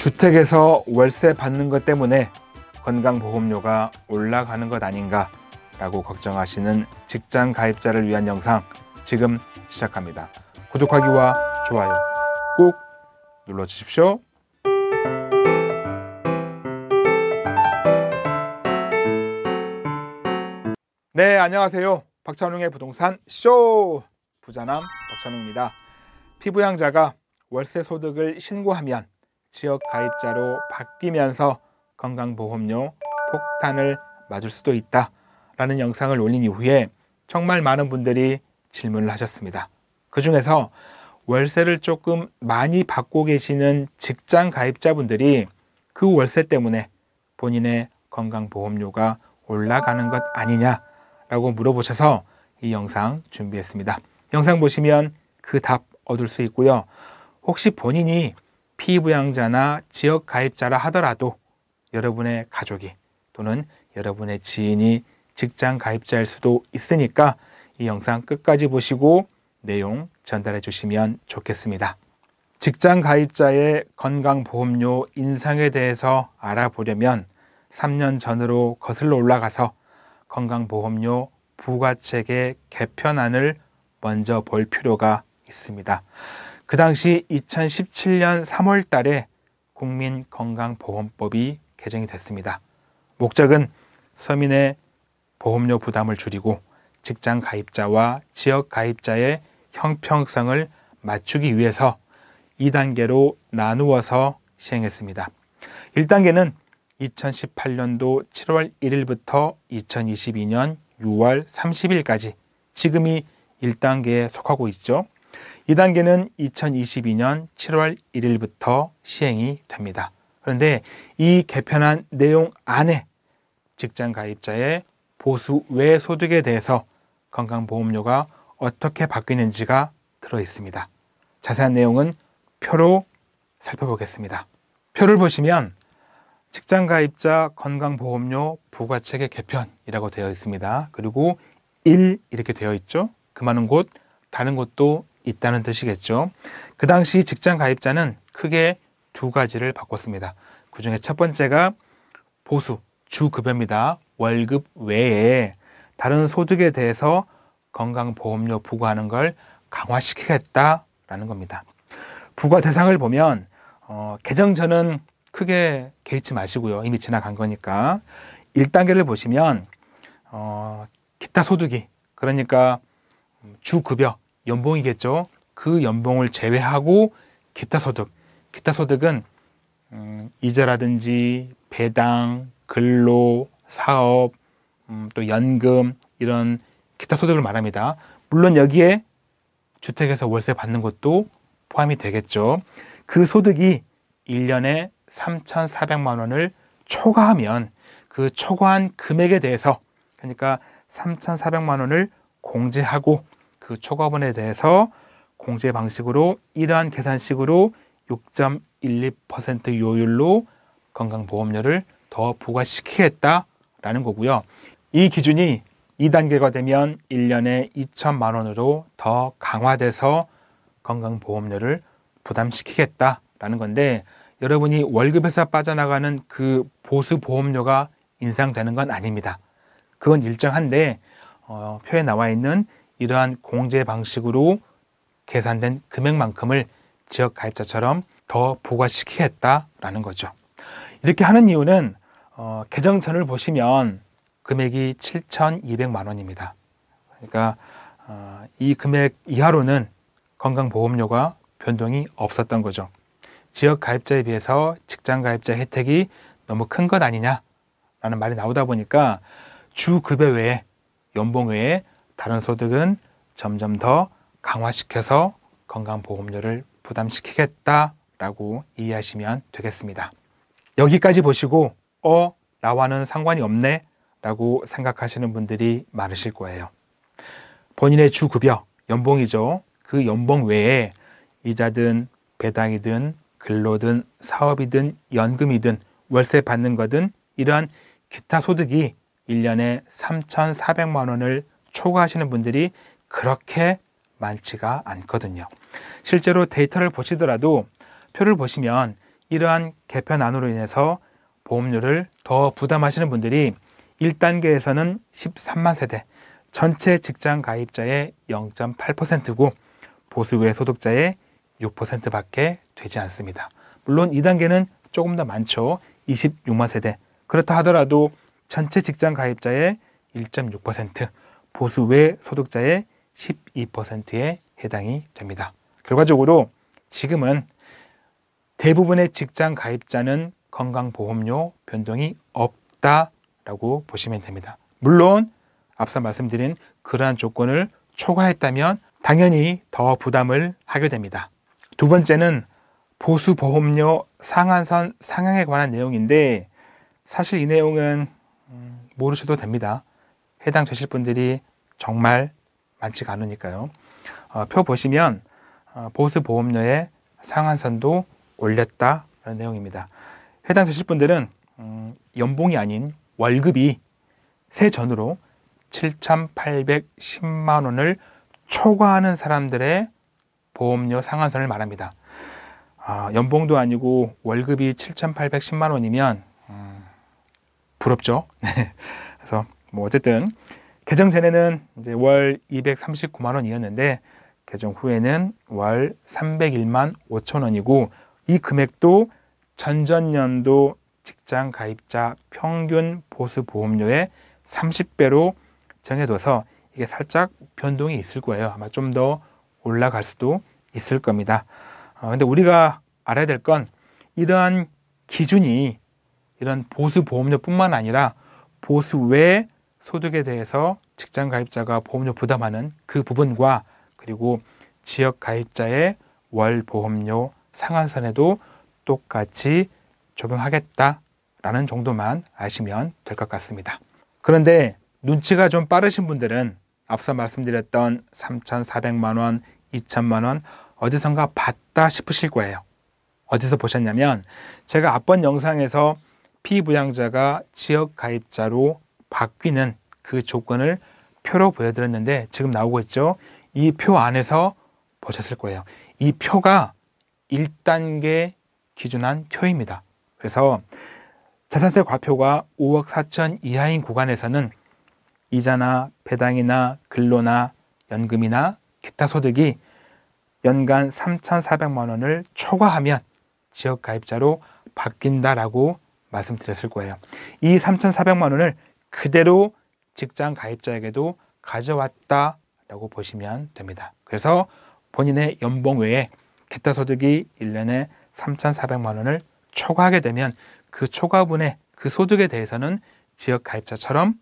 주택에서 월세 받는 것 때문에 건강보험료가 올라가는 것 아닌가 라고 걱정하시는 직장 가입자를 위한 영상 지금 시작합니다. 구독하기와 좋아요 꼭 눌러주십시오. 네, 안녕하세요. 박찬웅의 부동산 쇼! 부자남 박찬웅입니다. 피부양자가 월세 소득을 신고하면 지역 가입자로 바뀌면서 건강보험료 폭탄을 맞을 수도 있다라는 영상을 올린 이후에 정말 많은 분들이 질문을 하셨습니다. 그 중에서 월세를 조금 많이 받고 계시는 직장 가입자분들이 그 월세 때문에 본인의 건강보험료가 올라가는 것 아니냐라고 물어보셔서 이 영상 준비했습니다. 영상 보시면 그 답 얻을 수 있고요. 혹시 본인이 피부양자나 지역 가입자라 하더라도 여러분의 가족이 또는 여러분의 지인이 직장 가입자일 수도 있으니까 이 영상 끝까지 보시고 내용 전달해 주시면 좋겠습니다. 직장 가입자의 건강보험료 인상에 대해서 알아보려면 3년 전으로 거슬러 올라가서 건강보험료 부과체계 개편안을 먼저 볼 필요가 있습니다. 그 당시 2017년 3월 달에 국민건강보험법이 개정이 됐습니다. 목적은 서민의 보험료 부담을 줄이고 직장 가입자와 지역 가입자의 형평성을 맞추기 위해서 2단계로 나누어서 시행했습니다. 1단계는 2018년도 7월 1일부터 2022년 6월 30일까지 지금이 1단계에 속하고 있죠. 이 단계는 2022년 7월 1일부터 시행이 됩니다. 그런데 이 개편안 내용 안에 직장 가입자의 보수 외 소득에 대해서 건강보험료가 어떻게 바뀌는지가 들어 있습니다. 자세한 내용은 표로 살펴보겠습니다. 표를 보시면 직장 가입자 건강보험료 부과체계 개편이라고 되어 있습니다. 그리고 1 이렇게 되어 있죠. 그 많은 곳 다른 곳도 있다는 뜻이겠죠. 그 당시 직장 가입자는 크게 두 가지를 바꿨습니다. 그 중에 첫 번째가 보수, 주급여입니다. 월급 외에 다른 소득에 대해서 건강보험료 부과하는 걸 강화시키겠다라는 겁니다. 부과 대상을 보면 어, 개정전은 크게 개의치 마시고요. 이미 지나간 거니까. 1단계를 보시면 어, 기타 소득이 그러니까 주급여 연봉이겠죠. 그 연봉을 제외하고 기타 소득. 기타 소득은 음, 이자라든지 배당, 근로, 사업, 음, 또 연금 이런 기타 소득을 말합니다. 물론 여기에 주택에서 월세 받는 것도 포함이 되겠죠. 그 소득이 1년에 3,400만 원을 초과하면 그 초과한 금액에 대해서 그러니까 3,400만 원을 공제하고 그 초과분에 대해서 공제 방식으로 이러한 계산식으로 6.12% 요율로 건강보험료를 더 부과시키겠다라는 거고요. 이 기준이 2단계가 되면 1년에 2천만 원으로 더 강화돼서 건강보험료를 부담시키겠다라는 건데 여러분이 월급에서 빠져나가는 그 보수보험료가 인상되는 건 아닙니다. 그건 일정한데 어, 표에 나와 있는 이러한 공제 방식으로 계산된 금액만큼을 지역 가입자처럼 더 부과시키겠다라는 거죠. 이렇게 하는 이유는 어, 계정전을 보시면 금액이 7,200만 원입니다. 그러니까 어, 이 금액 이하로는 건강보험료가 변동이 없었던 거죠. 지역 가입자에 비해서 직장 가입자 혜택이 너무 큰 것 아니냐라는 말이 나오다 보니까 주급여 외에 연봉 외에 다른 소득은 점점 더 강화시켜서 건강보험료를 부담시키겠다라고 이해하시면 되겠습니다. 여기까지 보시고 어 나와는 상관이 없네 라고 생각하시는 분들이 많으실 거예요. 본인의 주급여, 연봉이죠. 그 연봉 외에 이자든 배당이든 근로든 사업이든 연금이든 월세 받는 거든 이러한 기타 소득이 1년에 3,400만 원을 초과하시는 분들이 그렇게 많지가 않거든요. 실제로 데이터를 보시더라도 표를 보시면 이러한 개편 안으로 인해서 보험료를 더 부담하시는 분들이 1단계에서는 13만 세대, 전체 직장 가입자의 0.8%고 보수 외 소득자의 6%밖에 되지 않습니다. 물론 2단계는 조금 더 많죠. 26만 세대. 그렇다 하더라도 전체 직장 가입자의 1.6%, 보수 외 소득자의 12%에 해당이 됩니다. 결과적으로 지금은 대부분의 직장 가입자는 건강보험료 변동이 없다라고 보시면 됩니다. 물론 앞서 말씀드린 그러한 조건을 초과했다면 당연히 더 부담을 하게 됩니다. 두 번째는 보수보험료 상한선 상향에 관한 내용인데 사실 이 내용은 음, 모르셔도 됩니다. 해당 되실 분들이 정말 많지가 않으니까요. 어, 표 보시면 어, 보수보험료의 상한선도 올렸다 라는 내용입니다. 해당 되실 분들은 음, 연봉이 아닌 월급이 세 전으로 7,810만 원을 초과하는 사람들의 보험료 상한선을 말합니다. 아, 연봉도 아니고 월급이 7,810만 원이면 음, 부럽죠. 그래서 뭐 어쨌든 개정 전에는 이제 월 239만 원이었는데 개정 후에는 월 301만 5천 원이고 이 금액도 전전년도 직장 가입자 평균 보수 보험료의 30배로 정해둬서 이게 살짝 변동이 있을 거예요. 아마 좀 더 올라갈 수도 있을 겁니다. 어, 근데 우리가 알아야 될 건 이러한 기준이 이런 보수 보험료뿐만 아니라 보수 외에 소득에 대해서 직장 가입자가 보험료 부담하는 그 부분과 그리고 지역 가입자의 월 보험료 상한선에도 똑같이 적용하겠다라는 정도만 아시면 될 것 같습니다. 그런데 눈치가 좀 빠르신 분들은 앞서 말씀드렸던 3,400만 원, 2천만 원 어디선가 봤다 싶으실 거예요. 어디서 보셨냐면 제가 앞번 영상에서 피부양자가 지역 가입자로 바뀌는 그 조건을 표로 보여드렸는데 지금 나오고 있죠. 이 표 안에서 보셨을 거예요. 이 표가 1단계 기준한 표입니다. 그래서 자산세 과표가 5억 4천 이하인 구간에서는 이자나 배당이나 근로나 연금이나 기타 소득이 연간 3,400만 원을 초과하면 지역가입자로 바뀐다라고 말씀드렸을 거예요. 이 3,400만 원을 그대로 직장 가입자에게도 가져왔다라고 보시면 됩니다. 그래서 본인의 연봉 외에 기타 소득이 1년에 3,400만 원을 초과하게 되면 그 초과분의 그 소득에 대해서는 지역 가입자처럼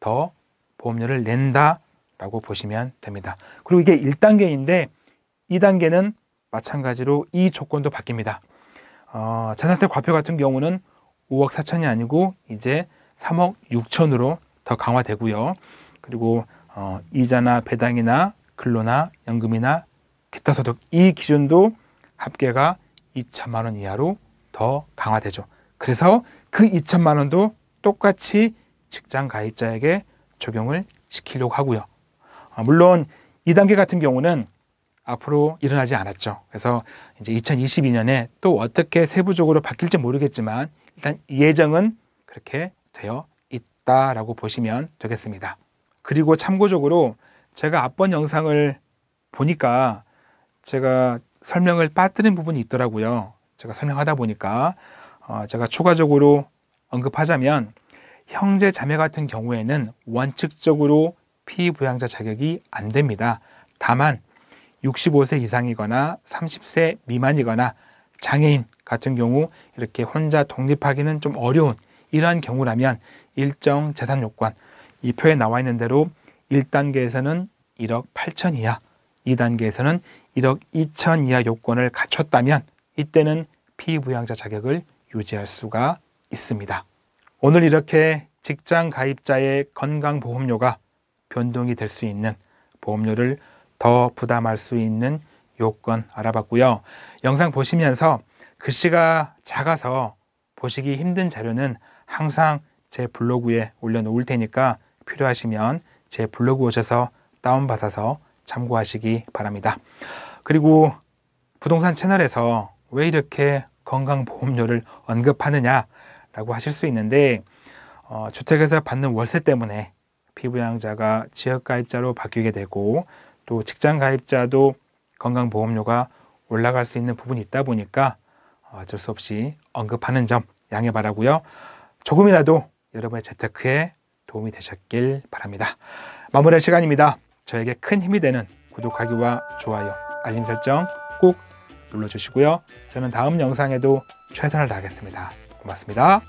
더 보험료를 낸다라고 보시면 됩니다. 그리고 이게 1단계인데 2단계는 마찬가지로 이 조건도 바뀝니다. 어, 재산세 과표 같은 경우는 5억 4천이 아니고 이제 3억 6천으로 더 강화되고요. 그리고 어, 이자나 배당이나 근로나 연금이나 기타 소득 이 기준도 합계가 2천만 원 이하로 더 강화되죠. 그래서 그 2천만 원도 똑같이 직장 가입자에게 적용을 시키려고 하고요. 아, 물론 2단계 같은 경우는 앞으로 일어나지 않았죠. 그래서 이제 2022년에 또 어떻게 세부적으로 바뀔지 모르겠지만 일단 예정은 그렇게 되어 있다라고 보시면 되겠습니다. 그리고 참고적으로 제가 앞번 영상을 보니까 제가 설명을 빠뜨린 부분이 있더라고요. 제가 설명하다 보니까 어, 제가 추가적으로 언급하자면 형제 자매 같은 경우에는 원칙적으로 피부양자 자격이 안 됩니다. 다만 65세 이상이거나 30세 미만이거나 장애인 같은 경우 이렇게 혼자 독립하기는 좀 어려운 이러한 경우라면 일정 재산 요건 이 표에 나와 있는 대로 1단계에서는 1억 8천 이하, 2단계에서는 1억 2천 이하 요건을 갖췄다면 이때는 피부양자 자격을 유지할 수가 있습니다. 오늘 이렇게 직장 가입자의 건강보험료가 변동이 될 수 있는 보험료를 더 부담할 수 있는 요건 알아봤고요. 영상 보시면서 글씨가 작아서 보시기 힘든 자료는 항상 제 블로그에 올려놓을 테니까 필요하시면 제 블로그 오셔서 다운받아서 참고하시기 바랍니다. 그리고 부동산 채널에서 왜 이렇게 건강보험료를 언급하느냐라고 하실 수 있는데 어, 주택에서 받는 월세 때문에 피부양자가 지역가입자로 바뀌게 되고 또 직장가입자도 건강보험료가 올라갈 수 있는 부분이 있다 보니까 어쩔 수 없이 언급하는 점 양해 바라고요. 조금이라도 여러분의 재테크에 도움이 되셨길 바랍니다. 마무리할 시간입니다. 저에게 큰 힘이 되는 구독하기와 좋아요, 알림 설정 꼭 눌러주시고요. 저는 다음 영상에도 최선을 다하겠습니다. 고맙습니다.